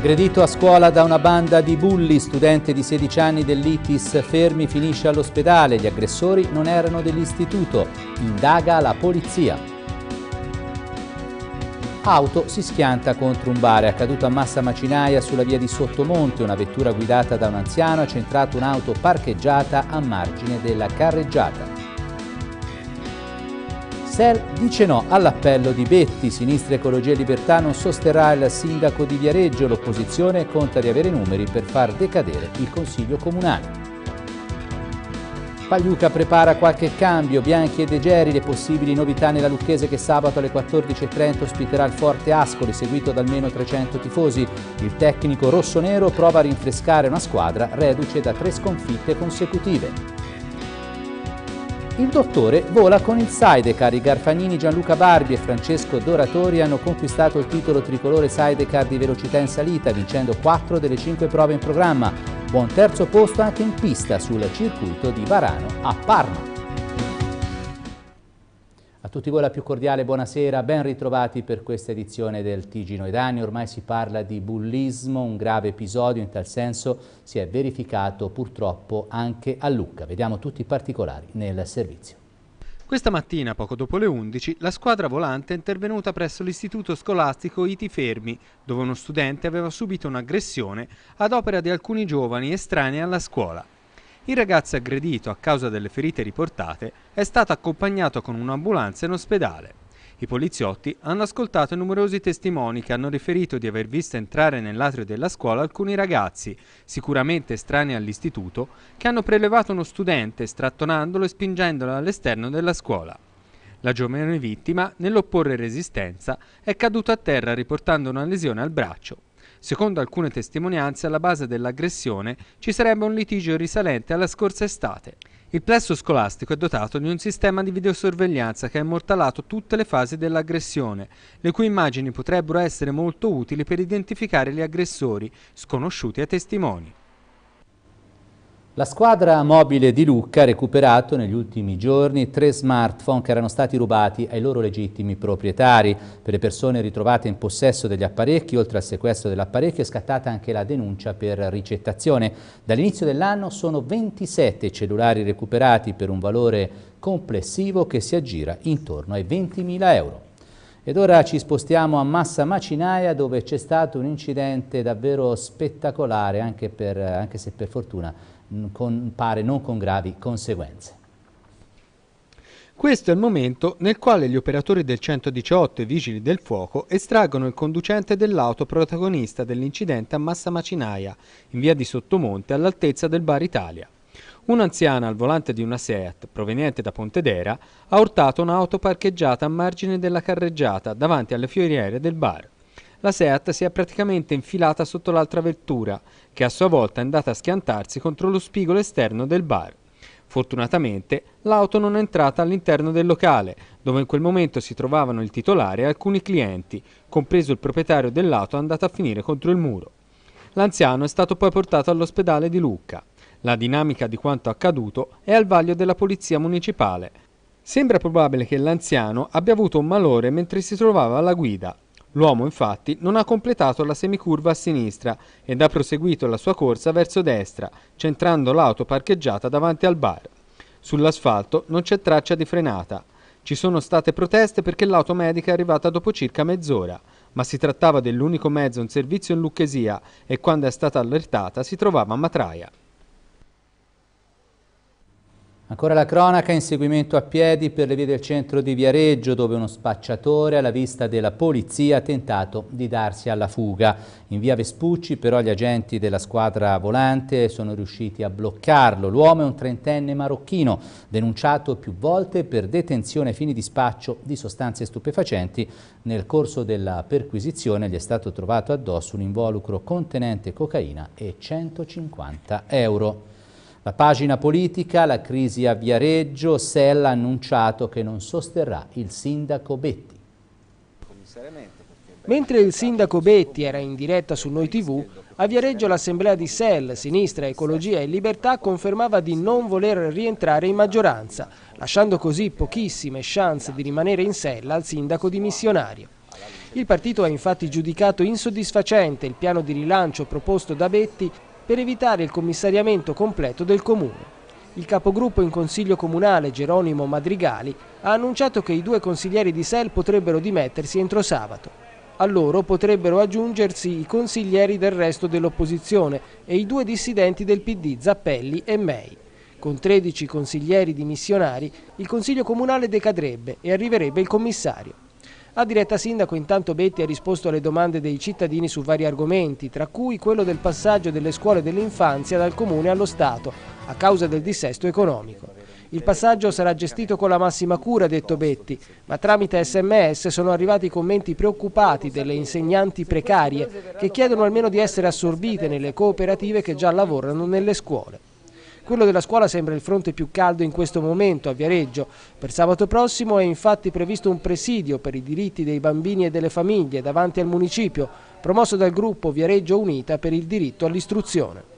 Aggredito a scuola da una banda di bulli, studente di 16 anni dell'ITIS Fermi finisce all'ospedale. Gli aggressori non erano dell'istituto. Indaga la polizia. Auto si schianta contro un bar. È accaduto a Massa Macinaia sulla via di Sottomonte. Una vettura guidata da un anziano ha centrato un'auto parcheggiata a margine della carreggiata. SEL dice no all'appello di Betti. Sinistra Ecologia e Libertà non sosterrà il sindaco di Viareggio. L'opposizione conta di avere numeri per far decadere il Consiglio Comunale. Pagliuca prepara qualche cambio, Bianchi e De Geri, le possibili novità nella Lucchese che sabato alle 14.30 ospiterà il Forte Ascoli, seguito da almeno 300 tifosi. Il tecnico rossonero prova a rinfrescare una squadra reduce da tre sconfitte consecutive il dottore vola con il Sidecar. I Garfanini Gianluca Barbi e Francesco Doratori hanno conquistato il titolo tricolore Sidecar di velocità in salita, vincendo 4 delle 5 prove in programma. Buon terzo posto anche in pista sul circuito di Varano a Parma. A tutti voi la più cordiale buonasera, ben ritrovati per questa edizione del TG Noidani. Ormai si parla di bullismo, un grave episodio in tal senso si è verificato purtroppo anche a Lucca. Vediamo tutti i particolari nel servizio. Questa mattina, poco dopo le 11, la squadra volante è intervenuta presso l'istituto scolastico Iti Fermi, dove uno studente aveva subito un'aggressione ad opera di alcuni giovani estranei alla scuola. Il ragazzo aggredito a causa delle ferite riportate è stato accompagnato con un'ambulanza in ospedale. I poliziotti hanno ascoltato numerosi testimoni che hanno riferito di aver visto entrare nell'atrio della scuola alcuni ragazzi, sicuramente estranei all'istituto, che hanno prelevato uno studente strattonandolo e spingendolo all'esterno della scuola. La giovane vittima, nell'opporre resistenza, è caduta a terra riportando una lesione al braccio, Secondo alcune testimonianze, alla base dell'aggressione ci sarebbe un litigio risalente alla scorsa estate. Il plesso scolastico è dotato di un sistema di videosorveglianza che ha immortalato tutte le fasi dell'aggressione, le cui immagini potrebbero essere molto utili per identificare gli aggressori, sconosciuti ai testimoni. La squadra mobile di Lucca ha recuperato negli ultimi giorni tre smartphone che erano stati rubati ai loro legittimi proprietari. Per le persone ritrovate in possesso degli apparecchi, oltre al sequestro dell'apparecchio, è scattata anche la denuncia per ricettazione. Dall'inizio dell'anno sono 27 cellulari recuperati per un valore complessivo che si aggira intorno ai 20.000 euro. Ed ora ci spostiamo a Massa Macinaia dove c'è stato un incidente davvero spettacolare, anche, per, anche se per fortuna con, pare non con gravi conseguenze. Questo è il momento nel quale gli operatori del 118 e vigili del fuoco estraggono il conducente dell'auto protagonista dell'incidente a Massa Macinaia, in via di Sottomonte, all'altezza del Bar Italia. Un'anziana al volante di una Seat, proveniente da Pontedera, ha urtato un'auto parcheggiata a margine della carreggiata davanti alle fioriere del bar la Seat si è praticamente infilata sotto l'altra vettura, che a sua volta è andata a schiantarsi contro lo spigolo esterno del bar. Fortunatamente l'auto non è entrata all'interno del locale, dove in quel momento si trovavano il titolare e alcuni clienti, compreso il proprietario dell'auto andato a finire contro il muro. L'anziano è stato poi portato all'ospedale di Lucca. La dinamica di quanto accaduto è al vaglio della polizia municipale. Sembra probabile che l'anziano abbia avuto un malore mentre si trovava alla guida L'uomo infatti non ha completato la semicurva a sinistra ed ha proseguito la sua corsa verso destra, centrando l'auto parcheggiata davanti al bar. Sull'asfalto non c'è traccia di frenata. Ci sono state proteste perché l'automedica è arrivata dopo circa mezz'ora, ma si trattava dell'unico mezzo in servizio in Lucchesia e quando è stata allertata si trovava a Matraia. Ancora la cronaca, inseguimento a piedi per le vie del centro di Viareggio dove uno spacciatore alla vista della polizia ha tentato di darsi alla fuga. In via Vespucci però gli agenti della squadra volante sono riusciti a bloccarlo. L'uomo è un trentenne marocchino denunciato più volte per detenzione a fini di spaccio di sostanze stupefacenti. Nel corso della perquisizione gli è stato trovato addosso un involucro contenente cocaina e 150 euro. La pagina politica, la crisi a Viareggio, Sella ha annunciato che non sosterrà il sindaco Betti. Mentre il sindaco Betti era in diretta su Noi TV, a Viareggio l'assemblea di SEL, Sinistra, Ecologia e Libertà confermava di non voler rientrare in maggioranza, lasciando così pochissime chance di rimanere in sella al sindaco dimissionario. Il partito ha infatti giudicato insoddisfacente il piano di rilancio proposto da Betti per evitare il commissariamento completo del comune. Il capogruppo in consiglio comunale Geronimo Madrigali ha annunciato che i due consiglieri di SEL potrebbero dimettersi entro sabato. A loro potrebbero aggiungersi i consiglieri del resto dell'opposizione e i due dissidenti del PD Zappelli e May. Con 13 consiglieri dimissionari il Consiglio Comunale decadrebbe e arriverebbe il commissario. A diretta sindaco intanto Betti ha risposto alle domande dei cittadini su vari argomenti, tra cui quello del passaggio delle scuole dell'infanzia dal comune allo Stato, a causa del dissesto economico. Il passaggio sarà gestito con la massima cura, ha detto Betti, ma tramite sms sono arrivati commenti preoccupati delle insegnanti precarie che chiedono almeno di essere assorbite nelle cooperative che già lavorano nelle scuole. Quello della scuola sembra il fronte più caldo in questo momento a Viareggio. Per sabato prossimo è infatti previsto un presidio per i diritti dei bambini e delle famiglie davanti al municipio, promosso dal gruppo Viareggio Unita per il diritto all'istruzione.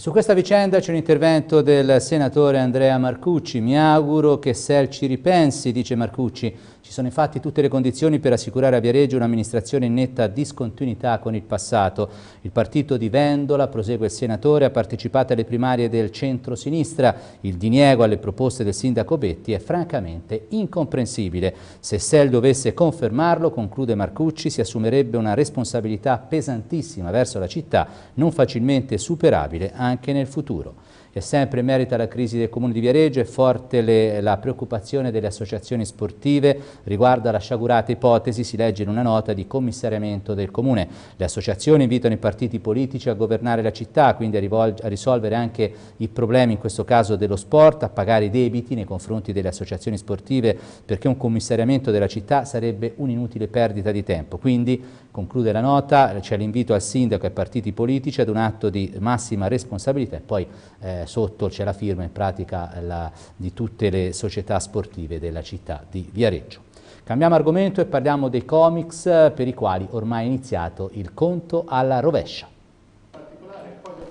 Su questa vicenda c'è un intervento del senatore Andrea Marcucci. Mi auguro che Sel ci ripensi, dice Marcucci. Ci sono infatti tutte le condizioni per assicurare a Viareggio un'amministrazione in netta discontinuità con il passato. Il partito di Vendola, prosegue il senatore, ha partecipato alle primarie del centro-sinistra. Il diniego alle proposte del sindaco Betti è francamente incomprensibile. Se Sel dovesse confermarlo, conclude Marcucci, si assumerebbe una responsabilità pesantissima verso la città, non facilmente superabile, anche anche nel futuro. È sempre merita la crisi del Comune di Viareggio, è forte le, la preoccupazione delle associazioni sportive riguardo alla sciagurata ipotesi, si legge in una nota, di commissariamento del Comune. Le associazioni invitano i partiti politici a governare la città, quindi a, a risolvere anche i problemi, in questo caso dello sport, a pagare i debiti nei confronti delle associazioni sportive, perché un commissariamento della città sarebbe un'inutile perdita di tempo. Quindi, conclude la nota, c'è l'invito al sindaco e ai partiti politici ad un atto di massima responsabilità e poi eh, eh, sotto c'è la firma in pratica eh, la, di tutte le società sportive della città di Viareggio. Cambiamo argomento e parliamo dei comics eh, per i quali ormai è iniziato il conto alla rovescia.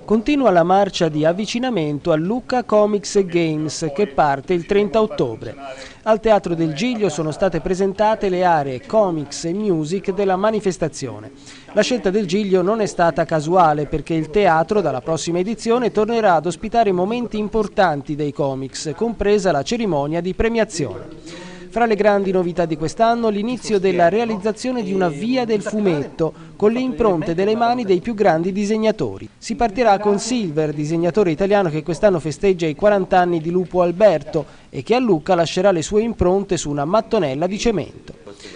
Continua la marcia di avvicinamento a Lucca Comics Games che parte il 30 ottobre. Al Teatro del Giglio sono state presentate le aree comics e music della manifestazione. La scelta del Giglio non è stata casuale perché il teatro dalla prossima edizione tornerà ad ospitare momenti importanti dei comics, compresa la cerimonia di premiazione. Fra le grandi novità di quest'anno l'inizio della realizzazione di una via del fumetto con le impronte delle mani dei più grandi disegnatori. Si partirà con Silver, disegnatore italiano che quest'anno festeggia i 40 anni di Lupo Alberto e che a Lucca lascerà le sue impronte su una mattonella di cemento.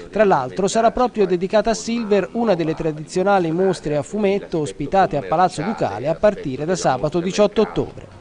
Tra l'altro sarà proprio dedicata a Silver una delle tradizionali mostre a fumetto ospitate a Palazzo Ducale a partire da sabato 18 ottobre.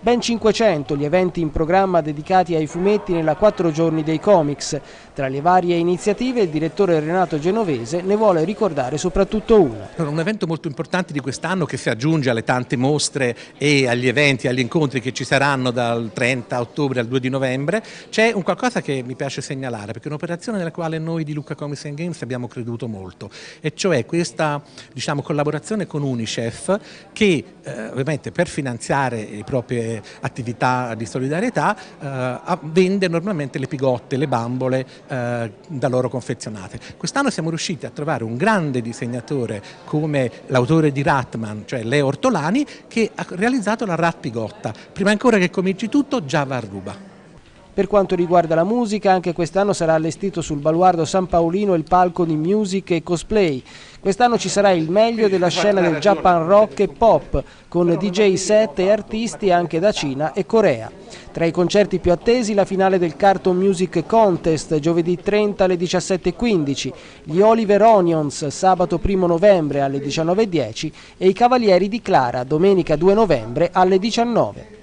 Ben 500 gli eventi in programma dedicati ai fumetti nella quattro giorni dei comics. Tra le varie iniziative il direttore Renato Genovese ne vuole ricordare soprattutto una. un evento molto importante di quest'anno che si aggiunge alle tante mostre e agli eventi, agli incontri che ci saranno dal 30 ottobre al 2 di novembre, c'è un qualcosa che mi piace segnalare perché è un'operazione nella quale noi di Luca Comics Games abbiamo creduto molto e cioè questa diciamo, collaborazione con Unicef che eh, ovviamente per finanziare i propri attività di solidarietà eh, vende normalmente le pigotte, le bambole eh, da loro confezionate. Quest'anno siamo riusciti a trovare un grande disegnatore come l'autore di Ratman, cioè Leo Ortolani, che ha realizzato la Rat Pigotta. Prima ancora che cominci tutto, già va a ruba. Per quanto riguarda la musica, anche quest'anno sarà allestito sul baluardo San Paolino il palco di music e cosplay. Quest'anno ci sarà il meglio della scena del Japan rock e pop, con DJ set e artisti anche da Cina e Corea. Tra i concerti più attesi la finale del Carton Music Contest giovedì 30 alle 17.15, gli Oliver Onions sabato 1 novembre alle 19.10 e i Cavalieri di Clara domenica 2 novembre alle 19.00.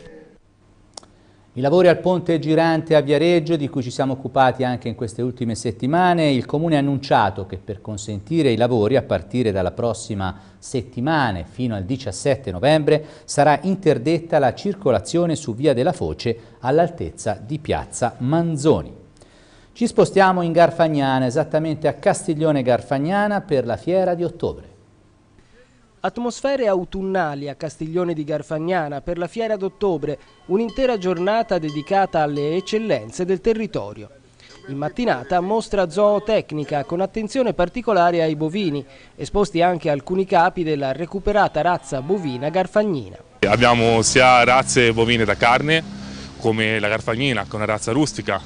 I lavori al ponte girante a Viareggio, di cui ci siamo occupati anche in queste ultime settimane, il Comune ha annunciato che per consentire i lavori a partire dalla prossima settimana fino al 17 novembre sarà interdetta la circolazione su Via della Foce all'altezza di Piazza Manzoni. Ci spostiamo in Garfagnana, esattamente a Castiglione Garfagnana per la fiera di ottobre. Atmosfere autunnali a Castiglione di Garfagnana per la Fiera d'Ottobre, un'intera giornata dedicata alle eccellenze del territorio. In mattinata mostra zootecnica con attenzione particolare ai bovini, esposti anche alcuni capi della recuperata razza bovina garfagnina. Abbiamo sia razze bovine da carne come la garfagnina che è una razza rustica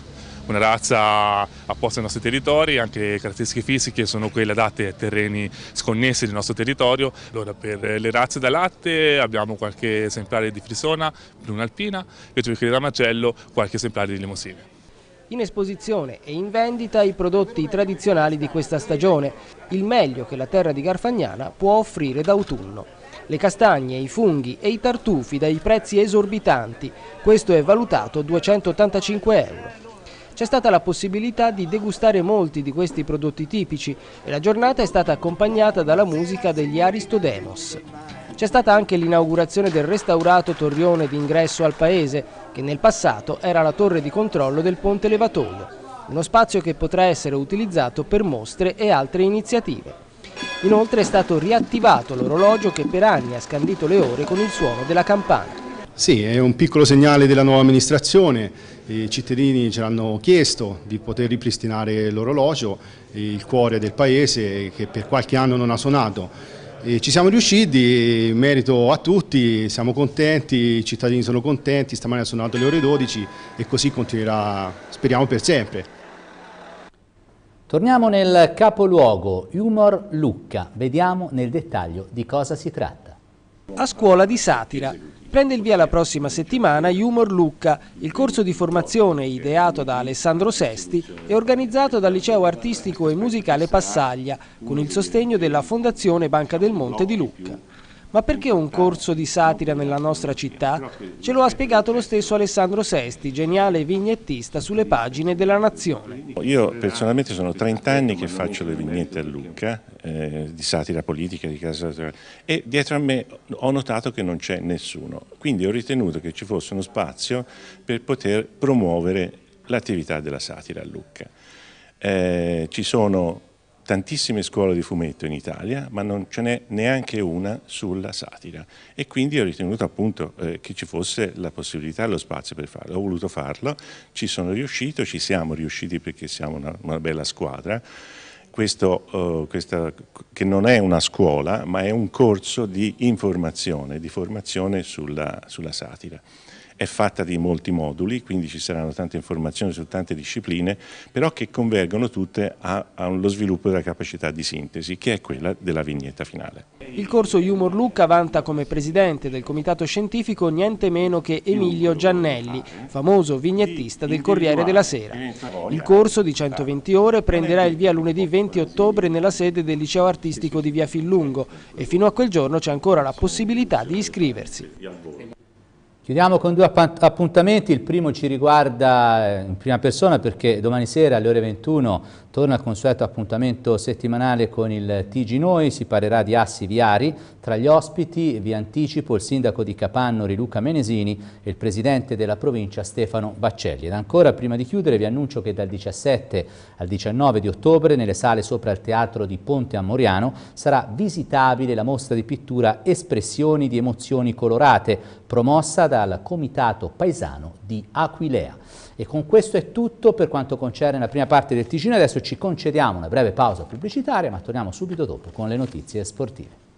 una razza apposta ai nostri territori, anche caratteristiche fisiche sono quelle adatte ai terreni sconnessi del nostro territorio. Allora, per le razze da latte abbiamo qualche esemplare di frisona, brunalpina, invece per quelle da macello qualche esemplare di limosine. In esposizione e in vendita i prodotti tradizionali di questa stagione, il meglio che la terra di Garfagnana può offrire d'autunno. Le castagne, i funghi e i tartufi dai prezzi esorbitanti, questo è valutato 285 euro c'è stata la possibilità di degustare molti di questi prodotti tipici e la giornata è stata accompagnata dalla musica degli Aristodemos. C'è stata anche l'inaugurazione del restaurato torrione d'ingresso al paese, che nel passato era la torre di controllo del ponte levatoio, uno spazio che potrà essere utilizzato per mostre e altre iniziative. Inoltre è stato riattivato l'orologio che per anni ha scandito le ore con il suono della campana. Sì, è un piccolo segnale della nuova amministrazione, i cittadini ce l'hanno chiesto di poter ripristinare l'orologio, il cuore del paese che per qualche anno non ha suonato. E ci siamo riusciti, merito a tutti, siamo contenti, i cittadini sono contenti, stamani ha suonato le ore 12 e così continuerà, speriamo, per sempre. Torniamo nel capoluogo, Humor Lucca, vediamo nel dettaglio di cosa si tratta. A scuola di satira, Prende il via la prossima settimana Humor Lucca, il corso di formazione ideato da Alessandro Sesti e organizzato dal Liceo Artistico e Musicale Passaglia, con il sostegno della Fondazione Banca del Monte di Lucca. Ma perché un corso di satira nella nostra città? Ce lo ha spiegato lo stesso Alessandro Sesti, geniale vignettista sulle pagine della Nazione. Io personalmente sono 30 anni che faccio le vignette a Lucca, eh, di satira politica, di casa e dietro a me ho notato che non c'è nessuno. Quindi ho ritenuto che ci fosse uno spazio per poter promuovere l'attività della satira a Lucca. Eh, ci sono tantissime scuole di fumetto in Italia, ma non ce n'è neanche una sulla satira e quindi ho ritenuto appunto eh, che ci fosse la possibilità e lo spazio per farlo. Ho voluto farlo, ci sono riuscito, ci siamo riusciti perché siamo una, una bella squadra. Questo, eh, questa, che non è una scuola, ma è un corso di informazione, di formazione sulla, sulla satira è fatta di molti moduli, quindi ci saranno tante informazioni su tante discipline, però che convergono tutte allo sviluppo della capacità di sintesi, che è quella della vignetta finale. Il corso Humor Lucca vanta come presidente del comitato scientifico niente meno che Emilio Giannelli, famoso vignettista del Corriere della Sera. Il corso di 120 ore prenderà il via lunedì 20 ottobre nella sede del liceo artistico di via Fillungo e fino a quel giorno c'è ancora la possibilità di iscriversi. Chiudiamo con due appuntamenti, il primo ci riguarda eh, in prima persona perché domani sera alle ore 21 Torna al consueto appuntamento settimanale con il TG Noi, si parlerà di assi viari. Tra gli ospiti vi anticipo il sindaco di Capannori Luca Menesini e il presidente della provincia Stefano Baccelli. Ed ancora prima di chiudere vi annuncio che dal 17 al 19 di ottobre nelle sale sopra il teatro di Ponte a Moriano sarà visitabile la mostra di pittura Espressioni di emozioni colorate promossa dal Comitato Paesano di Aquilea. E con questo è tutto per quanto concerne la prima parte del Ticino. Adesso ci concediamo una breve pausa pubblicitaria, ma torniamo subito dopo con le notizie sportive.